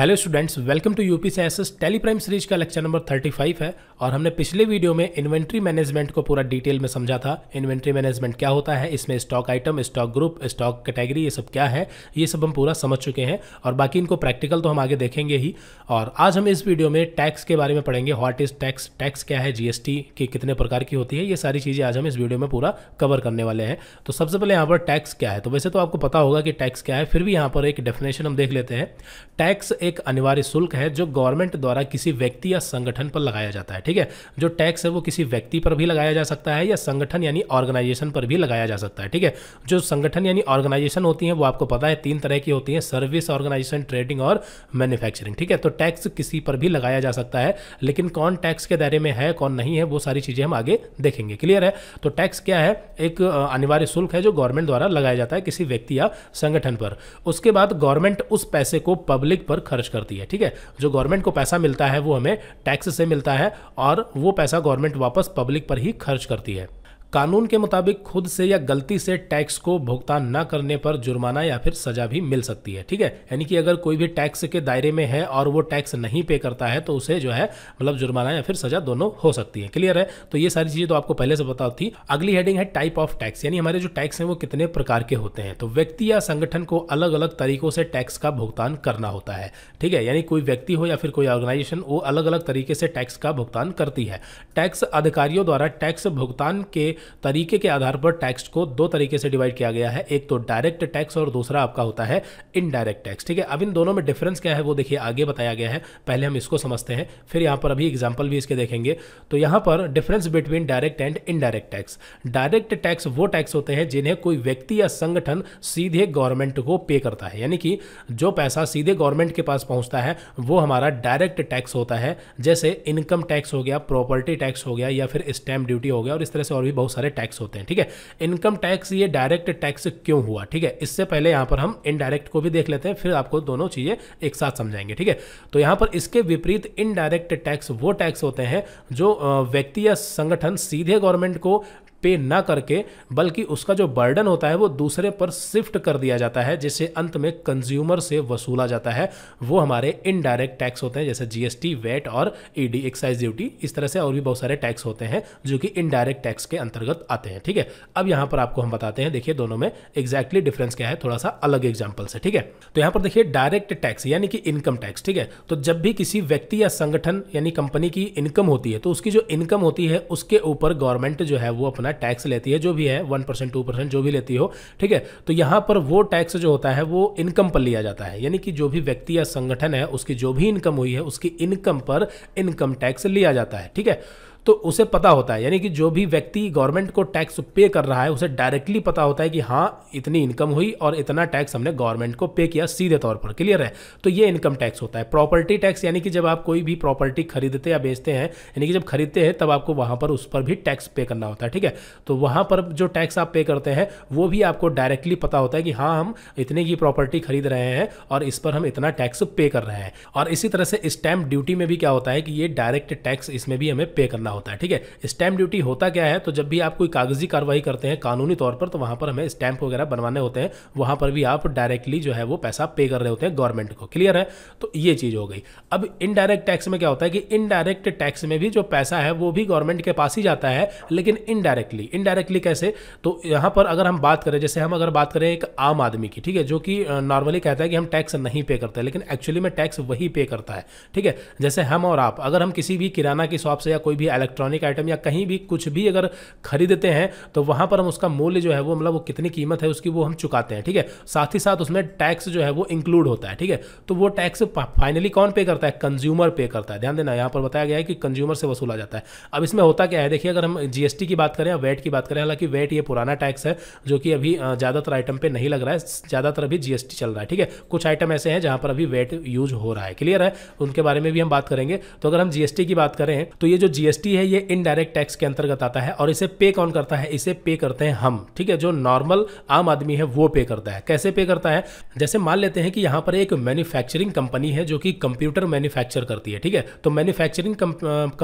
hello students welcome to UP से S Tally Prime series का lecture number 35 है और हमने पिछले वीडियो में इन्वेंट्री मैनेजमेंट को पूरा डिटेल में समझा था इन्वेंट्री मैनेजमेंट क्या होता है इसमें stock item stock group stock category ये सब क्या है ये सब हम पूरा समझ चुके हैं और बाकी इनको प्रैक्टिकल तो हम आगे देखेंगे ही और आज हम इस वीडियो में टैक्स के बारे में पढ़ेंगे व्हाट इज टैक्स टैक्स क्या है जीएसटी की कितने प्रकार की होती है ये सारी चीज़ें आज हम इस वीडियो में पूरा कवर करने वाले हैं तो सबसे पहले यहाँ पर टैक्स क्या है तो वैसे तो आपको पता होगा कि टैक्स क्या है फिर भी यहाँ पर एक डेफिनेशन हम देख लेते हैं टैक्स एक एक अनिवार्य शुल्क है जो गवर्नमेंट द्वारा किसी व्यक्ति या संगठन पर लगाया जाता है ठीक है जो टैक्स है वो किसी व्यक्ति पर भी लगाया जा सकता है या संगठन यानी ऑर्गेनाइजेशन पर भी लगाया जा सकता है ठीक है जो संगठन यानी ऑर्गेनाइजेशन होती है वो आपको पता है तीन तरह की होती है सर्विस ऑर्गेनाइजेशन ट्रेडिंग और मैन्युफैक्चरिंग ठीक है तो टैक्स किसी पर भी लगाया जा सकता है लेकिन कौन टैक्स के दायरे में है कौन नहीं है वो सारी चीज़ें हम आगे देखेंगे क्लियर है तो टैक्स क्या है एक अनिवार्य शुल्क है जो गवर्नमेंट द्वारा लगाया जाता है किसी व्यक्ति या संगठन पर उसके बाद गवर्नमेंट उस पैसे को पब्लिक पर खर्च करती है ठीक है जो गवर्नमेंट को पैसा मिलता है वो हमें टैक्स से मिलता है और वो पैसा गवर्नमेंट वापस पब्लिक पर ही खर्च करती है कानून के मुताबिक खुद से या गलती से टैक्स को भुगतान न करने पर जुर्माना या फिर सजा भी मिल सकती है ठीक है यानी कि अगर कोई भी टैक्स के दायरे में है और वो टैक्स नहीं पे करता है तो उसे जो है मतलब जुर्माना या फिर सजा दोनों हो सकती है क्लियर है तो ये सारी चीजें तो आपको पहले से बताती थी अगली हेडिंग है टाइप ऑफ टैक्स यानी हमारे जो टैक्स हैं वो कितने प्रकार के होते हैं तो व्यक्ति या संगठन को अलग अलग तरीकों से टैक्स का भुगतान करना होता है ठीक है यानी कोई व्यक्ति हो या फिर कोई ऑर्गेनाइजेशन वो अलग अलग तरीके से टैक्स का भुगतान करती है टैक्स अधिकारियों द्वारा टैक्स भुगतान के तरीके के आधार पर टैक्स को दो तरीके से डिवाइड किया गया है एक तो डायरेक्ट टैक्स और दूसरा आपका होता है इनडायरेक्ट टैक्स ठीक है अब इन दोनों में डिफरेंस क्या है वो देखिए आगे बताया गया है पहले हम इसको समझते हैं फिर यहां पर अभी एग्जाम्पल भी इसके देखेंगे तो यहां पर difference between direct and indirect tax direct tax वो टैक्स होते हैं जिन्हें कोई व्यक्ति या संगठन सीधे गवर्नमेंट को पे करता है यानी कि जो पैसा सीधे गवर्नमेंट के पास पहुंचता है वो हमारा डायरेक्ट टैक्स होता है जैसे इनकम टैक्स हो गया प्रॉपर्टी टैक्स हो गया या फिर स्टैंप ड्यूटी हो गया और इस तरह से और भी बहुत बहुत सारे टैक्स होते हैं ठीक है इनकम टैक्स ये डायरेक्ट टैक्स क्यों हुआ ठीक है इससे पहले यहां पर हम इनडायरेक्ट को भी देख लेते हैं फिर आपको दोनों चीज़ें एक साथ समझाएंगे ठीक है तो यहां पर इसके विपरीत इनडायरेक्ट टैक्स वो टैक्स होते हैं जो व्यक्ति या संगठन सीधे गवर्नमेंट को पे ना करके बल्कि उसका जो बर्डन होता है वो दूसरे पर शिफ्ट कर दिया जाता है जिसे अंत में कंज्यूमर से वसूला जाता है वो हमारे इनडायरेक्ट टैक्स होते हैं जैसे जीएसटी वेट और ईडी एक्साइज ड्यूटी इस तरह से और भी बहुत सारे टैक्स होते हैं जो कि इनडायरेक्ट टैक्स के अंतर्गत आते हैं ठीक है अब यहां पर आपको हम बताते हैं देखिए दोनों में एक्जैक्टली डिफरेंस क्या है थोड़ा सा अलग एग्जाम्पल से ठीक है तो यहां पर देखिए डायरेक्ट टैक्स यानी कि इनकम टैक्स ठीक है तो जब भी किसी व्यक्ति या संगठन यानी कंपनी की इनकम होती है तो उसकी जो इनकम होती है उसके ऊपर गवर्नमेंट जो है वो अपना है टैक्स लेती है जो भी है वन परसेंट टू परसेंट जो भी लेती हो ठीक है तो यहां पर वो टैक्स जो होता है वो इनकम पर लिया जाता है यानी कि जो भी व्यक्ति या संगठन है उसकी जो भी इनकम हुई है उसकी इनकम पर इनकम टैक्स लिया जाता है ठीक है तो उसे पता होता है यानी कि जो भी व्यक्ति गवर्नमेंट को टैक्स पे कर रहा है उसे डायरेक्टली पता होता है कि हाँ इतनी इनकम हुई और इतना टैक्स हमने गवर्नमेंट को पे किया सीधे तौर पर क्लियर है तो ये इनकम टैक्स होता है प्रॉपर्टी टैक्स यानी कि जब आप कोई भी प्रॉपर्टी खरीदते या बेचते हैं यानी कि जब खरीदते हैं तब आपको वहाँ पर उस पर भी टैक्स पे करना होता है ठीक है तो वहाँ पर जो टैक्स आप पे करते हैं वो भी आपको डायरेक्टली पता होता है कि हाँ हम इतने की प्रॉपर्टी खरीद रहे हैं और इस पर हम इतना टैक्स पे कर रहे हैं और इसी तरह से स्टैम्प ड्यूटी में भी क्या होता है कि ये डायरेक्ट टैक्स इसमें भी हमें पे करना करना होता है ठीक है स्टैंप ड्यूटी होता क्या है तो जब भी आप कोई कागजी कार्रवाई करते हैं कानूनी तौर पर तो वहां पर हमें स्टैंप वगैरह बनवाने होते हैं वहां पर भी आप डायरेक्टली जो है वो पैसा पे कर रहे होते हैं गवर्नमेंट को क्लियर है तो ये चीज़ हो गई अब इनडायरेक्ट टैक्स में क्या होता है कि इनडायरेक्ट टैक्स में भी जो पैसा है वो भी गवर्नमेंट के पास ही जाता है लेकिन इनडायरेक्टली इनडायरेक्टली कैसे तो यहां पर अगर हम बात करें जैसे हम अगर बात करें एक आम आदमी की ठीक है जो कि नॉर्मली कहता है कि हम टैक्स नहीं पे करते लेकिन एक्चुअली में टैक्स वही पे करता है ठीक है जैसे हम और आप अगर हम किसी भी किराना की शॉप से या कोई भी इलेक्ट्रॉनिक आइटम या कहीं भी कुछ भी अगर खरीदते हैं तो वहां पर हम उसका मूल्य जो है वो मतलब वो कितनी कीमत है उसकी वो हम चुकाते हैं ठीक है साथ ही साथ उसमें टैक्स जो है वो इंक्लूड होता है ठीक है तो वो टैक्स फाइनली कौन पे करता है कंज्यूमर पे करता है ध्यान देना यहां पर बताया गया है कि कंज्यूमर से वसूला जाता है अब इसमें होता क्या है देखिए अगर हम जीएसटी की बात करें वेट की बात करें हालांकि वेट ये पुराना टैक्स है जो कि अभी ज़्यादातर आइटम पे नहीं लग रहा है ज़्यादातर अभी जीएसटी चल रहा है ठीक है कुछ आइटम ऐसे हैं जहां पर अभी वेट यूज हो रहा है क्लियर है उनके बारे में भी हम बात करेंगे तो अगर हम जीएसटी की बात करें तो ये जो जीएसटी होती है ये इनडायरेक्ट टैक्स के अंतर्गत आता है और इसे पे कौन करता है इसे पे करते हैं हम ठीक है जो नॉर्मल आम आदमी है वो पे करता है कैसे पे करता है जैसे मान लेते हैं कि यहां पर एक मैन्युफैक्चरिंग कंपनी है जो कि कंप्यूटर मैन्युफैक्चर करती है ठीक है तो मैन्युफैक्चरिंग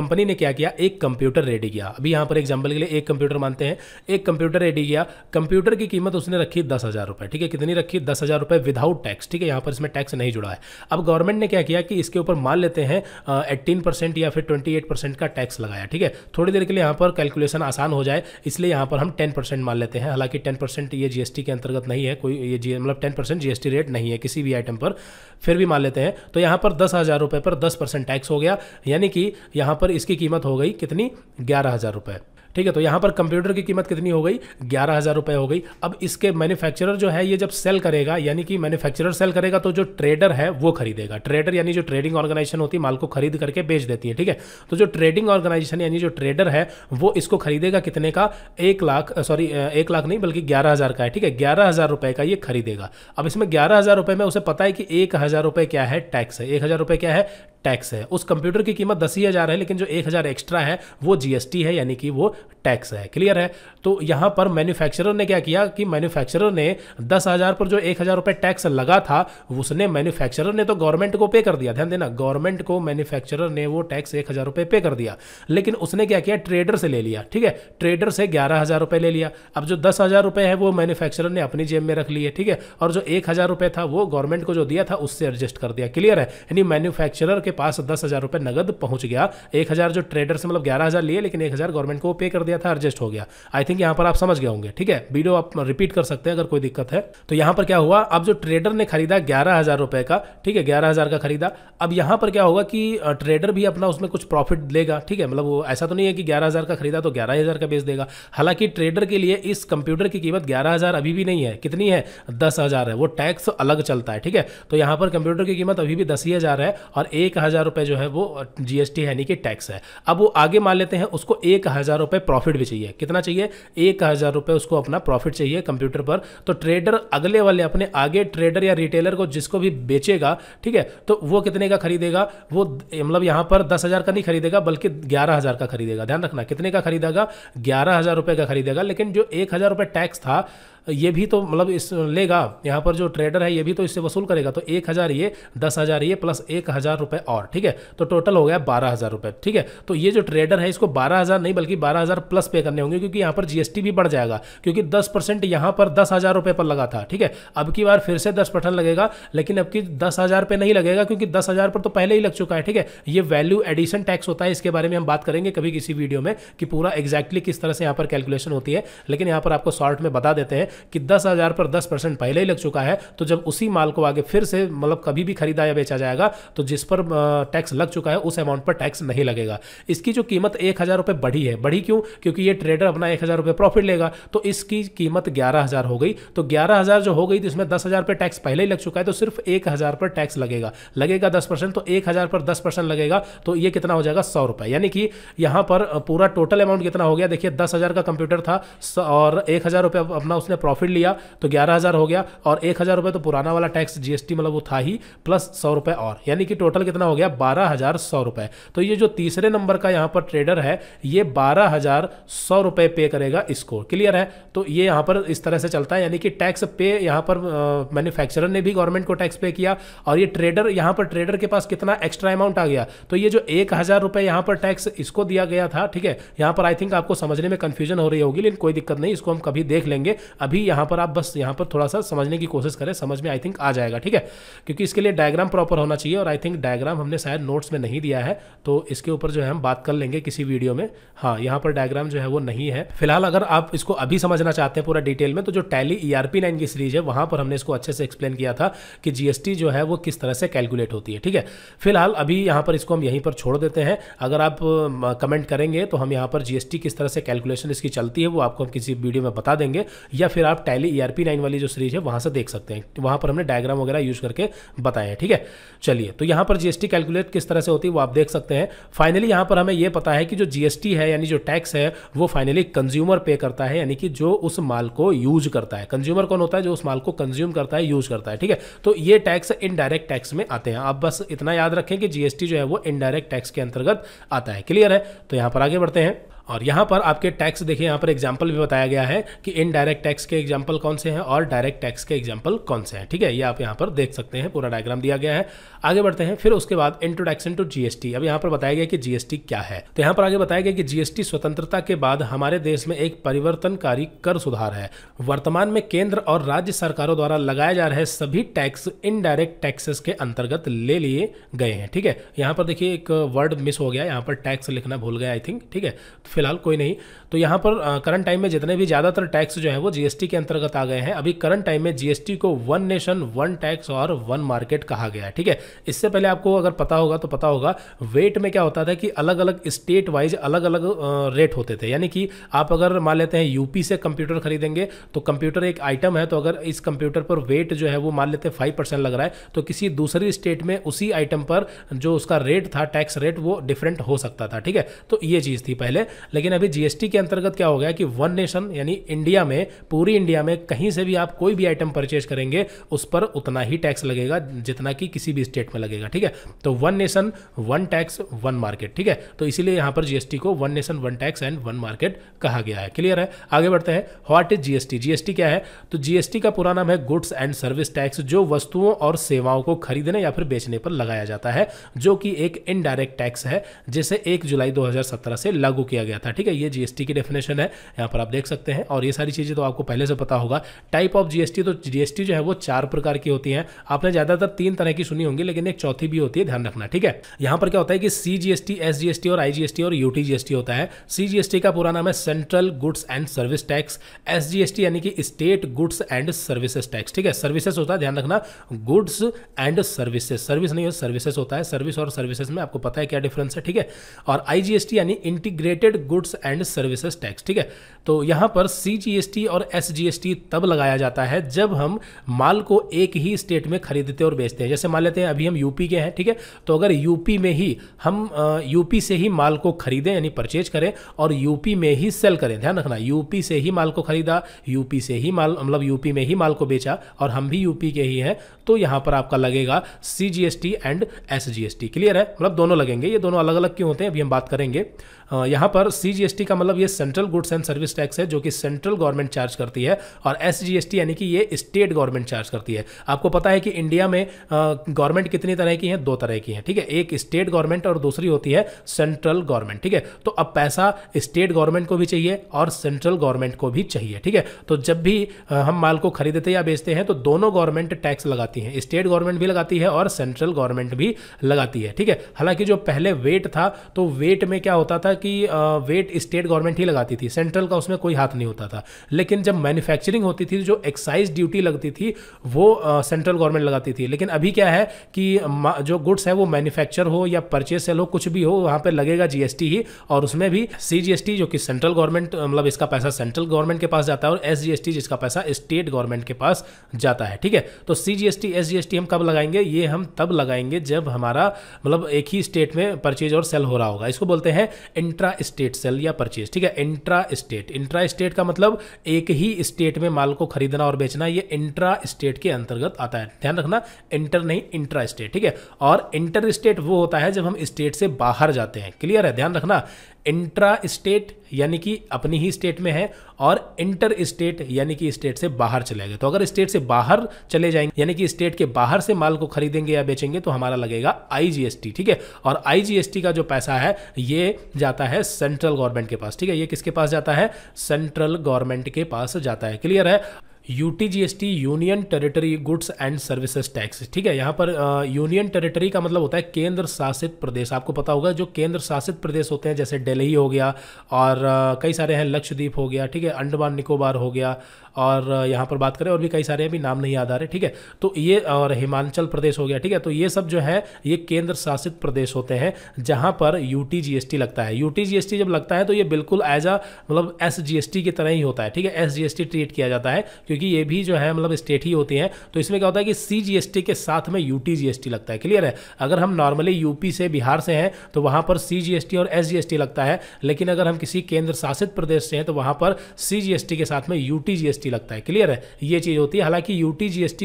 कंपनी ने क्या किया एक कंप्यूटर रेडी किया अभी यहां पर एग्जाम्पल के लिए एक कंप्यूटर मानते हैं एक कंप्यूटर रेडी किया कंप्यूटर की कीमत उसने रखी दस हज़ार रुपये ठीक है कितनी रखी दस हज़ार रुपये विदाउट टैक्स ठीक है यहां पर इसमें टैक्स नहीं जुड़ा है अब गवर्नमेंट ने क्या किया कि इसके ऊपर मान लेते हैं एट्टीन परसेंट या फिर ट्वेंटी एट परसेंट का टैक्स लगाया लगाया ठीक है थोड़ी देर के लिए यहाँ पर कैलकुलेशन आसान हो जाए इसलिए यहाँ पर हम टेन परसेंट मान लेते हैं हालांकि टेन परसेंट ये जीएसटी के अंतर्गत नहीं है कोई ये जी मतलब टेन परसेंट जीएसटी रेट नहीं है किसी भी आइटम पर फिर भी मान लेते हैं तो यहाँ पर दस हज़ार रुपये पर दस परसेंट टैक्स हो गया यानी कि यहाँ पर इसकी कीमत हो गई कितनी ग्यारह हज़ार रुपये ठीक है तो यहां पर कंप्यूटर की कीमत कितनी हो गई ग्यारह हज़ार रुपए हो गई अब इसके मैन्युफैक्चरर जो है ये जब सेल करेगा यानी कि मैन्युफैक्चरर सेल करेगा तो जो ट्रेडर है वो खरीदेगा ट्रेडर यानी जो ट्रेडिंग ऑर्गेनाइजेशन होती है माल को खरीद करके बेच देती है ठीक है तो जो ट्रेडिंग ऑर्गेनाइजेशन यानी जो ट्रेडर है वो इसको खरीदेगा कितने का एक लाख सॉरी एक लाख नहीं बल्कि ग्यारह हज़ार का है ठीक है ग्यारह हज़ार रुपए का ये खरीदेगा अब इसमें ग्यारह हज़ार रुपये में उसे पता है कि एक हज़ार रुपये क्या है टैक्स है एक हज़ार रुपये क्या है टैक्स है उस कंप्यूटर की कीमत दस ही हज़ार है लेकिन जो एक हज़ार एक्स्ट्रा है वो जीएसटी है यानी कि वो टैक्स है क्लियर है तो यहां पर मैन्युफैक्चरर ने क्या किया कि मैन्युफैक्चरर ने दस हज़ार पर जो एक हज़ार रुपए टैक्स लगा था उसने मैन्युफैक्चरर ने तो गवर्नमेंट को पे कर दिया ध्यान देना गवर्नमेंट को मैन्युफैक्चरर ने वो टैक्स एक हज़ार रुपए पे कर दिया लेकिन उसने क्या किया ट्रेडर से ले लिया ठीक है ट्रेडर से ग्यारह हज़ार रुपये ले लिया अब जो दस हज़ार रुपए है वो मैन्युफैक्चरर ने अपनी जेब में रख लिए ठीक है और जो एक हज़ार रुपये था वो गवर्नमेंट को जो दिया था उससे एडजस्ट कर दिया क्लियर है यानी मैन्युफैक्चरर के पास दस हज़ार रुपए नगद पहुंच गया एक हज़ार जो ट्रेडर से मतलब ग्यारह हज़ार लिए लेकिन एक हज़ार गवर्नमेंट को पे कर दिया था एडजस्ट हो गया आई थिंक यहां पर आप समझ गए होंगे ठीक है वीडियो आप रिपीट कर सकते हैं अगर कोई दिक्कत है तो यहां पर क्या हुआ अब जो ट्रेडर ने खरीदा ग्यारह हज़ार रुपए का ठीक है ग्यारह हज़ार का खरीदा अब यहां पर क्या होगा कि ट्रेडर भी अपना उसमें कुछ प्रॉफिट लेगा ठीक है मतलब वो ऐसा तो नहीं है कि ग्यारह हज़ार का खरीदा तो ग्यारह हज़ार का बेच देगा हालांकि ट्रेडर के लिए इस कंप्यूटर की कीमत ग्यारह हज़ार अभी भी नहीं है कितनी है दस हज़ार है वो टैक्स अलग चलता है ठीक है तो यहां पर कंप्यूटर की कीमत अभी भी दस ही हज़ार है और एक हज़ार रुपये जो है वो जीएसटी यानी कि टैक्स है अब वो आगे मान लेते हैं उसको एक हज़ार रुपये प्रॉफिट भी चाहिए कितना चाहिए एक हज़ार रुपये उसको अपना प्रॉफिट चाहिए कंप्यूटर पर तो ट्रेडर अगले वाले अपने आगे ट्रेडर या रिटेलर को जिसको भी बेचेगा ठीक है तो वो कितने का खरीदेगा वो मतलब यहाँ पर दस का नहीं खरीदेगा बल्कि ग्यारह का खरीदेगा ध्यान रखना कितने का खरीदेगा ग्यारह का खरीदेगा लेकिन जो एक टैक्स था ये भी तो मतलब इस लेगा यहाँ पर जो ट्रेडर है ये भी तो इससे वसूल करेगा तो एक हज़ार ये दस हज़ार ये प्लस एक हज़ार रुपये और ठीक है तो टोटल हो गया बारह हज़ार रुपये ठीक है तो ये जो ट्रेडर है इसको बारह हज़ार नहीं बल्कि बारह हज़ार प्लस पे करने होंगे क्योंकि यहाँ पर जीएसटी भी बढ़ जाएगा क्योंकि दस परसेंट यहाँ पर दस हज़ार रुपये पर लगा था ठीक है अब की बार फिर से दस परसेंट लगेगा लेकिन अब की दस हज़ार पर नहीं लगेगा क्योंकि दस हज़ार पर तो पहले ही लग चुका है ठीक है ये वैल्यू एडिशन टैक्स होता है इसके बारे में हम बात करेंगे कभी किसी वीडियो में कि पूरा एग्जैक्टली किस तरह से यहाँ पर कैलकुलेशन होती है लेकिन यहाँ पर आपको शॉर्ट में बता देते हैं कि दस हज़ार पर दस परसेंट पहले ही लग चुका है तो जब उसी माल को आगे फिर से मतलब कभी भी खरीदा या बेचा जाएगा तो जिस पर टैक्स लग चुका है उस अमाउंट पर टैक्स नहीं लगेगा इसकी जो कीमत एक हज़ार रुपये बढ़ी है बढ़ी क्यों क्योंकि ये ट्रेडर अपना एक हज़ार रुपये प्रॉफिट लेगा तो इसकी कीमत ग्यारह हज़ार हो गई तो ग्यारह हज़ार जो हो गई तो इसमें दस हज़ार पर टैक्स पहले ही लग चुका है तो सिर्फ एक हज़ार पर टैक्स लगेगा लगेगा दस परसेंट तो एक हज़ार पर दस परसेंट लगेगा तो ये कितना हो जाएगा सौ रुपये यानी कि यहाँ पर पूरा टोटल अमाउंट कितना हो गया देखिए दस हज़ार का कंप्यूटर था और एक हज़ार रुपये अपना उसने प्रॉफिट लिया तो ग्यारह हज़ार हो गया और एक हज़ार रुपये तो पुराना वाला टैक्स जीएसटी मतलब वो था ही प्लस सौ रुपये और यानी कि टोटल कितना हो गया बारह हज़ार सौ रुपये तो ये जो तीसरे नंबर का यहाँ पर ट्रेडर है ये बारह हज़ार सौ रुपये पे करेगा इसको क्लियर है तो ये यहाँ पर इस तरह से चलता है यानी कि टैक्स पे यहाँ पर मैन्युफैक्चरर ने भी गवर्नमेंट को टैक्स पे किया और ये ट्रेडर यहाँ पर ट्रेडर के पास कितना एक्स्ट्रा अमाउंट आ गया तो ये जो एक हज़ार रुपये यहाँ पर टैक्स इसको दिया गया था ठीक है यहाँ पर आई थिंक आपको समझने में कन्फ्यूजन हो रही होगी लेकिन कोई दिक्कत नहीं इसको हम कभी देख लेंगे अभी अभी यहाँ पर आप बस यहाँ पर थोड़ा सा समझने की कोशिश करें समझ में आई थिंक आ जाएगा ठीक है क्योंकि इसके लिए डायग्राम प्रॉपर होना चाहिए और आई थिंक डायग्राम हमने शायद नोट्स में नहीं दिया है तो इसके ऊपर जो है हम बात कर लेंगे किसी वीडियो में हाँ यहाँ पर डायग्राम जो है वो नहीं है फिलहाल अगर आप इसको अभी समझना चाहते हैं पूरा डिटेल में तो जो टैली ई e आर की सीरीज है वहाँ पर हमने इसको अच्छे से एक्सप्लेन किया था कि जी जो है वो किस तरह से कैलकुलेट होती है ठीक है फिलहाल अभी यहाँ पर इसको हम यहीं पर छोड़ देते हैं अगर आप कमेंट करेंगे तो हम यहाँ पर जी किस तरह से कैलकुलेशन इसकी चलती है वो आपको हम किसी वीडियो में बता देंगे या फिर आप Tally E R P nine वाली जो सीरीज है वहाँ से देख सकते हैं तो वहाँ पर हमने डायग्राम वगैरह यूज करके बताया है ठीक है चलिए तो यहाँ पर जीएसटी कैलकुलेट किस तरह से होती है वो आप देख सकते हैं फाइनली यहाँ पर हमें यह पता है कि जो जीएसटी है यानी जो टैक्स है वो फाइनली कंज्यूमर पे करता है यानी कि जो उस माल को यूज करता है कंज्यूमर कौन होता है जो उस माल को कंज्यूम करता है यूज करता है ठीक है तो ये टैक्स इनडायरेक्ट टैक्स में आते हैं आप बस इतना याद रखें कि जीएसटी जो है वो इनडायरेक्ट टैक्स के अंतर्गत आता है क्लियर है तो यहाँ पर आगे बढ़ते हैं और यहाँ पर आपके टैक्स देखिए यहाँ पर एग्जाम्पल भी बताया गया है कि इनडायरेक्ट टैक्स के एग्जाम्पल कौन से हैं और डायरेक्ट टैक्स के एग्जाम्पल कौन से हैं ठीक है ये आप यहाँ पर देख सकते हैं पूरा डायग्राम दिया गया है आगे बढ़ते हैं फिर उसके बाद इंट्रोडक्शन टू जीएसटी अब यहाँ पर बताया गया कि जीएसटी क्या है तो यहाँ पर आगे बताया गया कि जीएसटी स्वतंत्रता के बाद हमारे देश में एक परिवर्तनकारी कर सुधार है वर्तमान में केंद्र और राज्य सरकारों द्वारा लगाए जा रहे सभी टैक्स इनडायरेक्ट टैक्सेस के अंतर्गत ले लिए गए हैं ठीक है यहाँ पर देखिए एक वर्ड मिस हो गया यहाँ पर टैक्स लिखना भूल गया आई थिंक ठीक है फिलहाल कोई नहीं तो यहाँ पर करंट टाइम में जितने भी ज़्यादातर टैक्स जो है वो जीएसटी के अंतर्गत आ गए हैं अभी करंट टाइम में जीएसटी को वन नेशन वन टैक्स और वन मार्केट कहा गया है ठीक है इससे पहले आपको अगर पता होगा तो पता होगा वेट में क्या होता था कि अलग अलग स्टेट वाइज अलग अलग रेट होते थे यानी कि आप अगर मान लेते हैं यूपी से कंप्यूटर खरीदेंगे तो कंप्यूटर एक आइटम है तो अगर इस कंप्यूटर पर वेट जो है वो मान लेते हैं फाइव परसेंट लग रहा है तो किसी दूसरी स्टेट में उसी आइटम पर जो उसका रेट था टैक्स रेट वो डिफरेंट हो सकता था ठीक है तो ये चीज़ थी पहले लेकिन अभी जीएसटी के अंतर्गत क्या हो गया कि वन नेशन यानी इंडिया में पूरी इंडिया में कहीं से भी आप कोई भी आइटम परचेज करेंगे उस पर उतना ही टैक्स लगेगा जितना कि किसी भी स्टेट में लगेगा ठीक है तो one nation one tax one market ठीक है तो इसीलिए यहां पर जीएसटी को one nation one tax and one market कहा गया है क्लियर है आगे बढ़ते हैं व्हाट इज जीएसटी जीएसटी क्या है तो जीएसटी का पूरा नाम है गुड्स एंड सर्विस टैक्स जो वस्तुओं और सेवाओं को खरीदने या फिर बेचने पर लगाया जाता है जो कि एक इनडायरेक्ट टैक्स है जिसे एक जुलाई दो से लागू किया गया गया था ठीक है ये जीएसटी की डेफिनेशन है यहाँ पर आप देख सकते हैं और ये सारी चीज़ें तो आपको पहले से पता होगा टाइप ऑफ जीएसटी तो जीएसटी जो है वो चार प्रकार की होती है आपने ज़्यादातर तीन तरह की सुनी होंगी लेकिन एक चौथी भी होती है ध्यान रखना ठीक है यहाँ पर क्या होता है कि सी जीएसटी एस जीएसटी और आई जीएसटी और यूटी जीएसटी होता है सी जीएसटी का पूरा नाम है central goods and service tax S GST यानी कि state goods and services tax ठीक है सर्विसेस होता है ध्यान रखना गुड्स एंड सर्विसेस सर्विस नहीं सर्विसेस होता है सर्विस और सर्विसेज में आपको पता है क्या डिफरेंस है ठीक है और आईजीएसटी यानी integrated goods and services tax ठीक है तो यहाँ पर सी और एस तब लगाया जाता है जब हम माल को एक ही स्टेट में खरीदते और बेचते हैं जैसे मान लेते हैं अभी हम यूपी के हैं ठीक है तो अगर यूपी में ही हम यूपी से ही माल को खरीदें यानी परचेज करें और यूपी में ही सेल करें ध्यान रखना यूपी से ही माल को खरीदा यूपी से ही माल मतलब यूपी में ही माल को बेचा और हम भी यूपी के ही हैं तो यहाँ पर आपका लगेगा सी एंड एस क्लियर है मतलब दोनों लगेंगे ये दोनों अलग अलग क्यों होते हैं अभी हम बात करेंगे यहाँ पर सी का मतलब ये central goods and service tax है जो कि सेंट्रल गवर्नमेंट चार्ज करती है और एस यानी कि ये स्टेट गवर्नमेंट चार्ज करती है आपको पता है कि इंडिया में गवर्नमेंट कितनी तरह की है दो तरह की है ठीक है एक स्टेट गवर्नमेंट और दूसरी होती है सेंट्रल गवर्नमेंट ठीक है तो अब पैसा स्टेट गवर्नमेंट को भी चाहिए और सेंट्रल गवर्नमेंट को भी चाहिए ठीक है तो जब भी हम माल को खरीदते या बेचते हैं तो दोनों गवर्नमेंट टैक्स लगाती हैं स्टेट गवर्नमेंट भी लगाती है और सेंट्रल गवर्नमेंट भी लगाती है ठीक है हालांकि जो पहले वेट था तो वेट में क्या होता था था कि वेट स्टेट गवर्नमेंट ही लगाती थी सेंट्रल का उसमें कोई हाथ नहीं होता था लेकिन जब मैन्युफैक्चरिंग होती थी जो एक्साइज ड्यूटी लगती थी वो सेंट्रल गवर्नमेंट लगाती थी लेकिन अभी क्या है कि जो गुड्स है वो मैन्युफैक्चर हो या परचेज सेल हो कुछ भी हो वहाँ पर लगेगा जीएसटी ही और उसमें भी सी जो कि सेंट्रल गवर्नमेंट मतलब इसका पैसा सेंट्रल गवर्नमेंट के पास जाता है और एस जिसका पैसा स्टेट गवर्नमेंट के पास जाता है ठीक है तो सी जी हम कब लगाएंगे ये हम तब लगाएंगे जब हमारा मतलब एक ही स्टेट में परचेज और सेल हो रहा होगा इसको बोलते हैं इंट्रा स्टेट सेल या परचेज ठीक है इंट्रा स्टेट इंट्रा स्टेट का मतलब एक ही स्टेट में माल को खरीदना और बेचना ये इंट्रा स्टेट के अंतर्गत आता है ध्यान रखना इंटर नहीं इंट्रा स्टेट ठीक है और इंटर स्टेट वो होता है जब हम स्टेट से बाहर जाते हैं क्लियर है ध्यान रखना इंट्रा स्टेट यानी कि अपनी ही स्टेट में है और इंटर स्टेट यानी कि स्टेट से बाहर चले गए तो अगर स्टेट से बाहर चले जाएंगे यानी कि स्टेट के बाहर से माल को खरीदेंगे या बेचेंगे तो हमारा लगेगा आईजीएसटी ठीक है और आईजीएसटी का जो पैसा है ये जाता है सेंट्रल गवर्नमेंट के पास ठीक है ये किसके पास जाता है सेंट्रल गवर्नमेंट के पास जाता है क्लियर है UTGST union territory goods and services tax ठीक है यहाँ पर यूनियन टेरिटरी का मतलब होता है केंद्र शासित प्रदेश आपको पता होगा जो केंद्र शासित प्रदेश होते हैं जैसे दिल्ली हो गया और uh, कई सारे हैं लक्षद्वीप हो गया ठीक है अंडमान निकोबार हो गया और uh, यहाँ पर बात करें और भी कई सारे अभी नाम नहीं याद आ रहे ठीक है तो ये और हिमाचल प्रदेश हो गया ठीक है तो ये सब जो है ये केंद्र शासित प्रदेश होते हैं जहाँ पर यू लगता है यू जब लगता है तो ये बिल्कुल एज अ मतलब एस की तरह ही होता है ठीक है एस ट्रीट किया जाता है क्योंकि क्योंकि ये भी जो है मतलब स्टेट ही होती हैं तो इसमें क्या होता है कि सी के साथ में यू टी लगता है क्लियर है अगर हम नॉर्मली यूपी से बिहार से हैं तो वहाँ पर सी और एस लगता है लेकिन अगर हम किसी केंद्र शासित प्रदेश से हैं तो वहाँ पर सी के साथ में यू लगता है क्लियर है ये चीज़ होती है हालांकि यू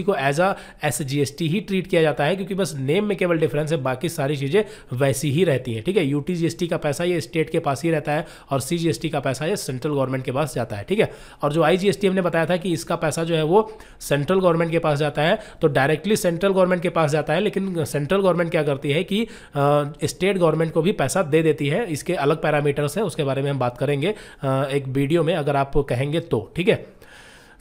को एज अ एस ही ट्रीट किया जाता है क्योंकि बस नेम में केवल डिफरेंस है बाकी सारी चीज़ें वैसी ही रहती हैं ठीक है यू का पैसा ये स्टेट के पास ही रहता है और सी का पैसा ये सेंट्रल गवर्नमेंट के पास जाता है ठीक है और जो आई हमने बताया था कि इसका पैसा जो है वो सेंट्रल गवर्नमेंट के पास जाता है तो डायरेक्टली सेंट्रल गवर्नमेंट के पास जाता है लेकिन सेंट्रल गवर्नमेंट क्या करती है कि स्टेट गवर्नमेंट को भी पैसा दे देती है इसके अलग पैरामीटर्स हैं उसके बारे में हम बात करेंगे एक वीडियो में अगर आप कहेंगे तो ठीक है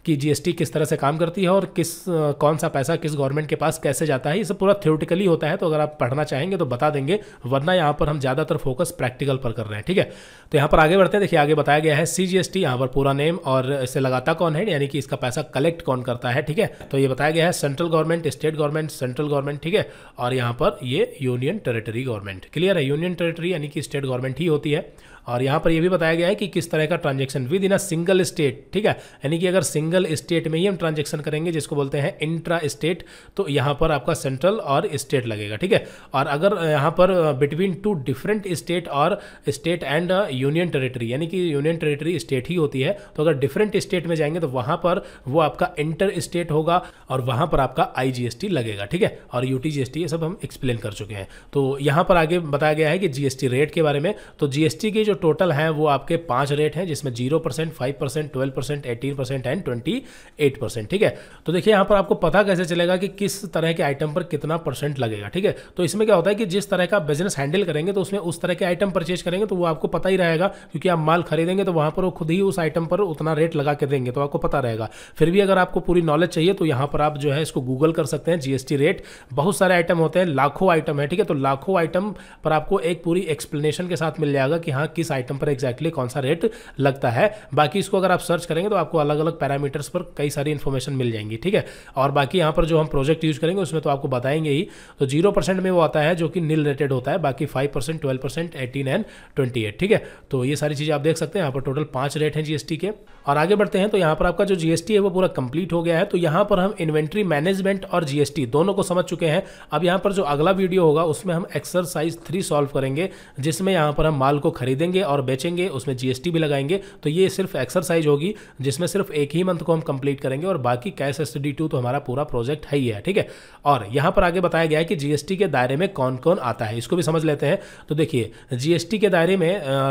कि जीएसटी किस तरह से काम करती है और किस कौन सा पैसा किस गवर्नमेंट के पास कैसे जाता है ये सब पूरा थ्योरेटिकली होता है तो अगर आप पढ़ना चाहेंगे तो बता देंगे वरना यहाँ पर हम ज़्यादातर फोकस प्रैक्टिकल पर कर रहे हैं ठीक है तो यहाँ पर आगे बढ़ते हैं देखिए आगे बताया गया है सी जी यहाँ पर पूरा नेम और इसे लगाता कौन है यानी कि इसका पैसा कलेक्ट कौन करता है ठीक है तो ये बताया गया है central government state government central government ठीक है और यहाँ पर ये यूनियन टेरेटरी गवर्नमेंट क्लियर है यूनियन टेरेटरी यानी कि स्टेट गवर्नमेंट ही होती है और यहाँ पर यह भी बताया गया है कि किस तरह का transaction within a single state ठीक है यानी कि अगर सिंगल स्टेट में ही हम ट्रांजेक्शन करेंगे जिसको बोलते हैं इंट्रा स्टेट तो यहाँ पर आपका सेंट्रल और स्टेट लगेगा ठीक है और अगर यहाँ पर बिटवीन टू डिफरेंट स्टेट और स्टेट एंड यूनियन टेरेटरी यानी कि यूनियन टेरेटरी स्टेट ही होती है तो अगर डिफरेंट स्टेट में जाएंगे तो वहाँ पर वो आपका इंटर स्टेट होगा और वहाँ पर आपका आई लगेगा ठीक है और यू ये सब हम एक्सप्लेन कर चुके हैं तो यहाँ पर आगे बताया गया है कि जीएसटी रेट के बारे में तो जीएसटी की जो टोटल हैं वो आपके पांच रेट हैं जिसमें zero percent five percent twelve percent eighteen percent and twenty eight percent ठीक है तो देखिए यहाँ पर आपको पता कैसे चलेगा कि किस तरह के आइटम पर कितना परसेंट लगेगा ठीक है तो इसमें क्या होता है कि जिस तरह का बिजनेस हैंडल करेंगे तो उसमें उस तरह के आइटम परचेज करेंगे तो वो आपको पता ही रहेगा क्योंकि आप माल खरीदेंगे तो वहाँ पर वो खुद ही उस आइटम पर उतना रेट लगा के देंगे तो आपको पता रहेगा फिर भी अगर आपको पूरी नॉलेज चाहिए तो यहाँ पर आप जो है इसको गूगल कर सकते हैं जीएसटी रेट बहुत सारे आइटम होते हैं लाखों आइटम है ठीक है तो लाखों आइटम पर आपको एक पूरी एक्सप्लेनेशन के साथ मिल जाएगा कि हाँ किस आइटम पर एक्जैक्टली कौन सा रेट लगता है बाकी इसको अगर आप सर्च करेंगे तो आपको अलग अलग पैरामीटर्स पर कई सारी इन्फॉर्मेशन मिल जाएंगी ठीक है और बाकी यहाँ पर जो हम प्रोजेक्ट यूज करेंगे उसमें तो आपको बताएंगे ही तो जीरो परसेंट में वो आता है जो कि नील रेटेड होता है बाकी five percent twelve percent eighteen and twenty eight ठीक है तो ये सारी चीज़ें आप देख सकते हैं यहाँ पर टोटल पाँच रेट हैं जीएसटी के और आगे बढ़ते हैं तो यहाँ पर आपका जो जीएसटी है वो पूरा कंप्लीट हो गया है तो यहाँ पर हम इन्वेंट्री मैनेजमेंट और जीएसटी दोनों को समझ चुके हैं अब यहाँ पर जो अगला वीडियो होगा उसमें हम एक्सरसाइज थ्री सॉल्व करेंगे जिसमें यहाँ पर हम माल को खरीदेंगे खरीदेंगे और बेचेंगे उसमें जीएसटी भी लगाएंगे तो ये सिर्फ एक्सरसाइज होगी जिसमें सिर्फ एक ही मंथ को हम कंप्लीट करेंगे और बाकी कैश स्टडी टू तो हमारा पूरा प्रोजेक्ट है ही है ठीक है और यहां पर आगे बताया गया है कि जीएसटी के दायरे में कौन कौन आता है इसको भी समझ लेते हैं तो देखिए जीएसटी के दायरे में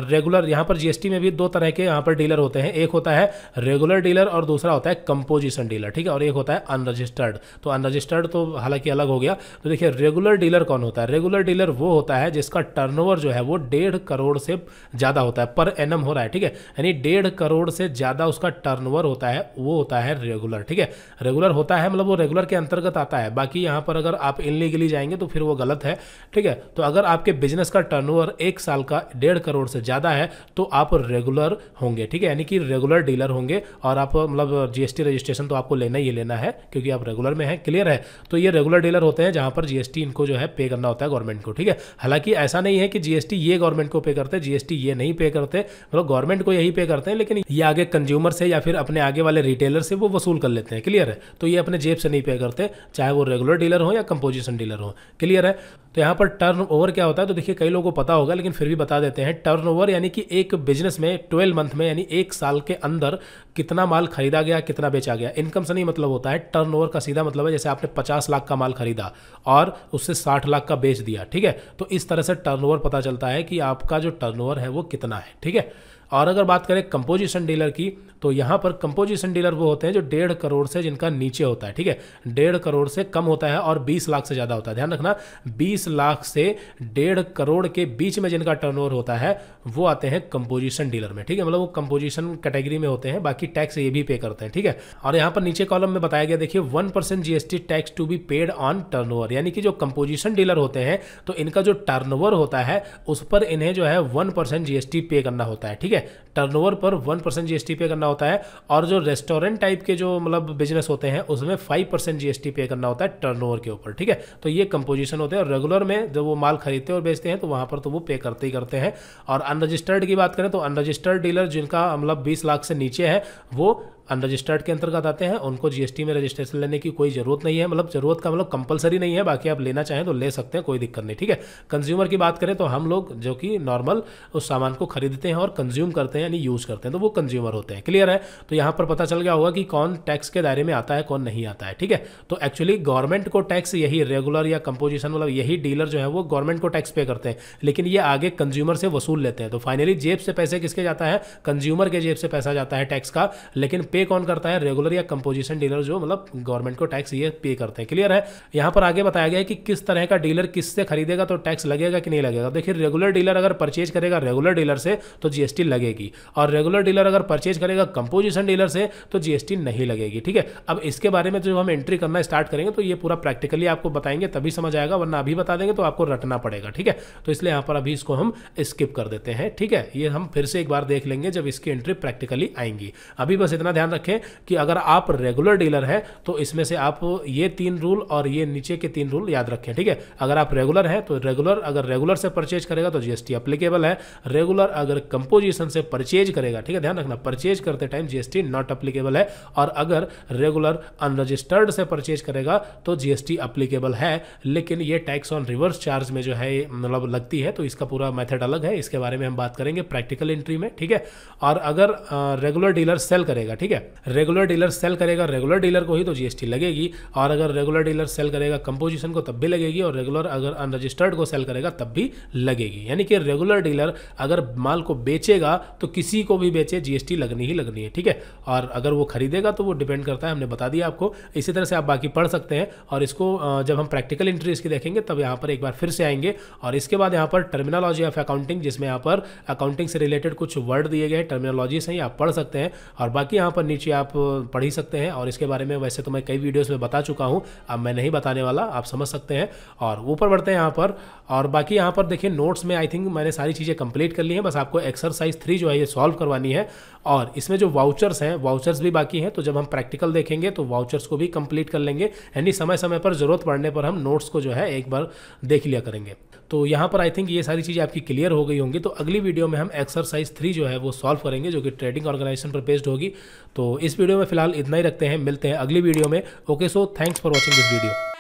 रेगुलर यहां पर जीएसटी में भी दो तरह के यहां पर डीलर होते हैं एक होता है रेगुलर डीलर और दूसरा होता है कंपोजिशन डीलर ठीक है और एक होता है अनरजिस्टर्ड तो अनरजिस्टर्ड तो हालांकि अलग हो गया तो देखिए रेगुलर डीलर कौन होता है रेगुलर डीलर वो होता है जिसका टर्नओवर जो है वो डेढ़ करोड़ से ज़्यादा होता है पर एनम हो रहा है ठीक है यानी डेढ़ करोड़ से ज़्यादा उसका टर्नओवर होता है वो होता है रेगुलर ठीक है रेगुलर होता है मतलब वो रेगुलर के अंतर्गत आता है बाकी यहाँ पर अगर आप इनलीगली जाएंगे तो फिर वो गलत है ठीक है तो अगर आपके बिजनेस का टर्न एक साल का डेढ़ करोड़ से ज़्यादा है तो आप रेगुलर होंगे ठीक है यानी कि रेगुलर डीलर होंगे और आप मतलब जीएसटी रजिस्ट्रेशन तो आपको लेना ही लेना है क्योंकि आप रेगुलर में हैं क्लियर है तो ये रेगुलर डीलर होते हैं जहां पर जीएसटी इनको जो है पे करना होता है गवर्नमेंट को ठीक है हालांकि ऐसा नहीं है कि जीएसटी ये गवर्नमेंट को पे करते हैं जीएसटी ये नहीं पे करते मतलब गवर्नमेंट को यही पे करते हैं लेकिन ये आगे कंज्यूमर से या फिर अपने आगे वाले रिटेलर से वो वसूल कर लेते हैं क्लियर है तो ये अपने जेब से नहीं पे करते चाहे वो रेगुलर डीलर हो या कंपोजिशन डीलर हो क्लियर है तो यहाँ पर टर्न ओवर क्या होता है तो देखिए कई लोगों को पता होगा लेकिन फिर भी बता देते हैं टर्न ओवर यानी कि एक बिजनेस में ट्वेल्व मंथ में यानी एक साल के अंदर कितना माल खरीदा गया कितना बेचा गया इनकम से नहीं मतलब होता है टर्न ओवर का सीधा मतलब है जैसे आपने पचास लाख का माल खरीदा और उससे साठ लाख का बेच दिया ठीक है तो इस तरह से टर्न ओवर पता चलता है कि आपका जो टर्न ओवर है है वो कितना है ठीक है और अगर बात करें कंपोजिशन डीलर की तो यहां पर कंपोजिशन डीलर वो होते हैं जो डेढ़ करोड़ से जिनका नीचे होता है ठीक है डेढ़ करोड़ से कम होता है और बीस लाख से ज़्यादा होता है ध्यान रखना बीस लाख से डेढ़ करोड़ के बीच में जिनका टर्न होता है वो आते हैं कंपोजिशन डीलर में ठीक है मतलब वो कंपोजिशन कैटेगरी में होते हैं बाकी टैक्स ये भी पे करते हैं ठीक है और यहां पर नीचे कॉलम में बताया गया देखिए one percent GST tax to be paid on turn यानी कि जो कंपोजिशन डीलर होते हैं तो इनका जो टर्न होता है उस पर इन्हें जो है वन परसेंट जीएसटी पे करना होता है ठीक है टर्न पर वन परसेंट जीएसटी पे करना करना होता है और जो रेस्टोरेंट टाइप के जो मतलब बिजनेस होते हैं उसमें फाइव परसेंट जीएसटी पे करना होता है टर्नओवर के ऊपर ठीक है तो ये कंपोजिशन होते हैं और रेगुलर में जब वो माल खरीदते और बेचते हैं तो वहां पर तो वो पे करते ही करते हैं और अनरजिस्टर्ड की बात करें तो अनरजिस्टर्ड डीलर जिनका मतलब बीस लाख से नीचे है वो अनरजिस्टर्ड के अंतर्गत आते हैं उनको जीएसटी में रजिस्ट्रेशन लेने की कोई ज़रूरत नहीं है मतलब ज़रूरत का मतलब कंपलसरी नहीं है बाकी आप लेना चाहें तो ले सकते हैं कोई दिक्कत नहीं ठीक है कंज्यूमर की बात करें तो हम लोग जो कि नॉर्मल उस सामान को खरीदते हैं और कंज्यूम करते हैं यानी यूज़ करते हैं तो वो कंज्यूमर होते हैं क्लियर है तो यहां पर पता चल गया होगा कि कौन टैक्स के दायरे में आता है कौन नहीं आता है ठीक है तो एक्चुअली गवर्नमेंट को टैक्स यही रेगुलर या कंपोजिशन मतलब यही डीलर जो है वो गवर्नमेंट को टैक्स पे करते हैं लेकिन ये आगे कंज्यूमर से वसूल लेते हैं तो फाइनली जेब से पैसे किसके जाता है कंज्यूमर के जेब से पैसा जाता है टैक्स का लेकिन पे पे कौन करता है रेगुलर या कंपोजिशन डीलर जो मतलब गवर्नमेंट को टैक्स ये पे करते हैं क्लियर है यहां पर आगे बताया गया है कि किस तरह का डीलर किससे खरीदेगा तो टैक्स लगेगा कि नहीं लगेगा देखिए रेगुलर डीलर अगर परचेज करेगा रेगुलर डीलर से तो जीएसटी लगेगी और रेगुलर डीलर अगर परचेज करेगा कंपोजिशन डीलर से तो जीएसटी नहीं लगेगी ठीक है अब इसके बारे में जो हम एंट्री करना स्टार्ट करेंगे तो ये पूरा प्रैक्टिकली आपको बताएंगे तभी समझ आएगा वरना अभी बता देंगे तो आपको रटना पड़ेगा ठीक है तो इसलिए यहां पर अभी इसको हम स्किप कर देते हैं ठीक है ये हम फिर से एक बार देख लेंगे जब इसकी एंट्री प्रैक्टिकली आएंगी अभी बस इतना ध्यान ध्यान रखें कि अगर आप रेगुलर डीलर हैं तो इसमें से आप ये तीन रूल और ये नीचे के तीन रूल याद रखें ठीक है अगर आप रेगुलर हैं तो रेगुलर अगर रेगुलर से परचेज करेगा तो जीएसटी अप्लीकेबल है रेगुलर अगर कंपोजिशन से परचेज करेगा ठीक है ध्यान रखना परचेज करते टाइम जीएसटी नॉट अप्लीकेबल है और अगर रेगुलर अनरजिस्टर्ड से परचेज करेगा तो जीएसटी अप्लीकेबल है लेकिन ये टैक्स ऑन रिवर्स चार्ज में जो है मतलब लगती है तो इसका पूरा मेथड अलग है इसके बारे में हम बात करेंगे प्रैक्टिकल एंट्री में ठीक है और अगर रेगुलर डीलर सेल करेगा ठीक है रेगुलर डीलर सेल करेगा रेगुलर डीलर को ही तो जीएसटी लगेगी और अगर रेगुलर डीलर सेल करेगा कंपोजिशन को तब भी लगेगी और रेगुलर अगर अनरजिस्टर्ड को सेल करेगा तब भी लगेगी यानी कि रेगुलर डीलर अगर माल को बेचेगा तो किसी को भी बेचे जीएसटी लगनी ही लगनी है ठीक है और अगर वो खरीदेगा तो वो डिपेंड करता है हमने बता दिया आपको इसी तरह से आप बाकी पढ़ सकते हैं और इसको जब हम प्रैक्टिकल इंट्री इसकी देखेंगे तब यहाँ पर एक बार फिर से आएंगे और इसके बाद यहाँ पर टर्मिनोलॉजी ऑफ अकाउंटिंग जिसमें यहाँ पर अकाउंटिंग से रिलेटेड कुछ वर्ड दिए गए टर्मिनोलॉजी से ही आप पढ़ सकते हैं और बाकी यहाँ पर पर नीचे आप पढ़ ही सकते हैं और इसके बारे में वैसे तो मैं कई वीडियोस में बता चुका हूं अब मैं नहीं बताने वाला आप समझ सकते हैं और ऊपर बढ़ते हैं यहाँ पर और बाकी यहाँ पर देखिए नोट्स में आई थिंक मैंने सारी चीज़ें कंप्लीट कर ली हैं बस आपको एक्सरसाइज थ्री जो है ये सॉल्व करवानी है और इसमें जो वाउचर्स हैं वाउचर्स भी बाकी हैं तो जब हम प्रैक्टिकल देखेंगे तो वाउचर्स को भी कंप्लीट कर लेंगे यानी समय समय पर ज़रूरत पड़ने पर हम नोट्स को जो है एक बार देख लिया करेंगे तो यहाँ पर आई थिंक ये सारी चीज़ें आपकी क्लियर हो गई होंगी तो अगली वीडियो में हम एक्सरसाइज थ्री जो है वो सॉल्व करेंगे जो कि ट्रेडिंग ऑर्गेनाइजेशन पर बेस्ड होगी तो इस वीडियो में फिलहाल इतना ही रखते हैं मिलते हैं अगली वीडियो में okay so thanks for watching this video